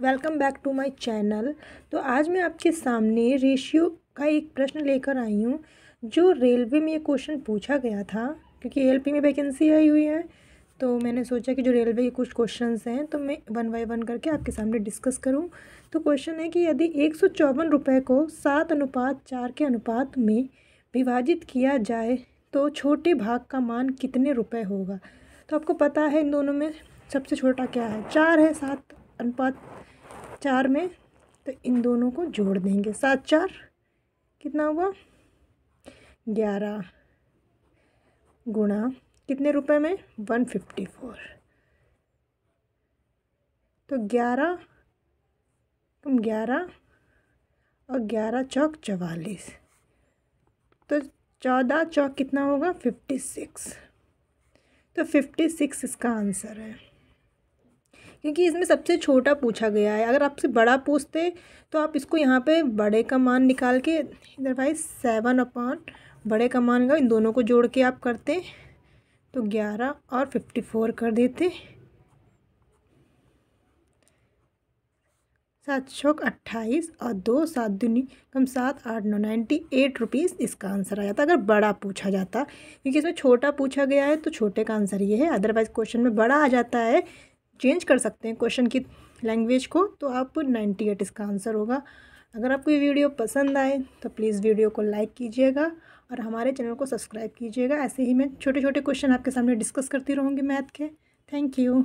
welcome back to my channel तो आज मैं आपके सामने रेशियो का एक प्रश्न लेकर आई हूँ जो रेलवे में ये क्वेश्चन पूछा गया था क्योंकि एलपी में वैकेंसी आई हुई है तो मैंने सोचा कि जो रेलवे के कुछ क्वेश्चन हैं तो मैं वन बाई वन करके आपके सामने डिस्कस करूँ तो क्वेश्चन है कि यदि एक सौ चौवन रुपये को सात अनुपात चार के अनुपात में विभाजित किया जाए तो छोटे भाग का मान कितने रुपये होगा तो आपको पता है इन दोनों में सबसे छोटा क्या है चार है सात अनुपात चार में तो इन दोनों को जोड़ देंगे सात चार कितना हुआ ग्यारह गुणा कितने रुपए में वन फिफ्टी फोर तो ग्यारह तुम ग्यारह और ग्यारह चौक चवालीस तो चौदह चौक कितना होगा फिफ्टी सिक्स तो फिफ्टी सिक्स इसका आंसर है क्योंकि इसमें सबसे छोटा पूछा गया है अगर आपसे बड़ा पूछते तो आप इसको यहाँ पे बड़े का मान निकाल के इधर भाई सेवन अपॉन बड़े का मान का इन दोनों को जोड़ के आप करते तो ग्यारह और फिफ्टी फोर कर देते सात छोक अट्ठाईस और दो सात दूनी कम सात आठ नौ नाइन्टी एट रुपीज़ इसका आंसर आ जाता अगर बड़ा पूछा जाता क्योंकि इसमें छोटा पूछा गया है तो छोटे का आंसर ये है अदरवाइज क्वेश्चन में बड़ा आ जाता है चेंज कर सकते हैं क्वेश्चन की लैंग्वेज को तो आप नाइन्टी एट इसका आंसर होगा अगर आपको ये वीडियो पसंद आए तो प्लीज़ वीडियो को लाइक कीजिएगा और हमारे चैनल को सब्सक्राइब कीजिएगा ऐसे ही मैं छोटे छोटे क्वेश्चन आपके सामने डिस्कस करती रहूँगी मैथ के थैंक यू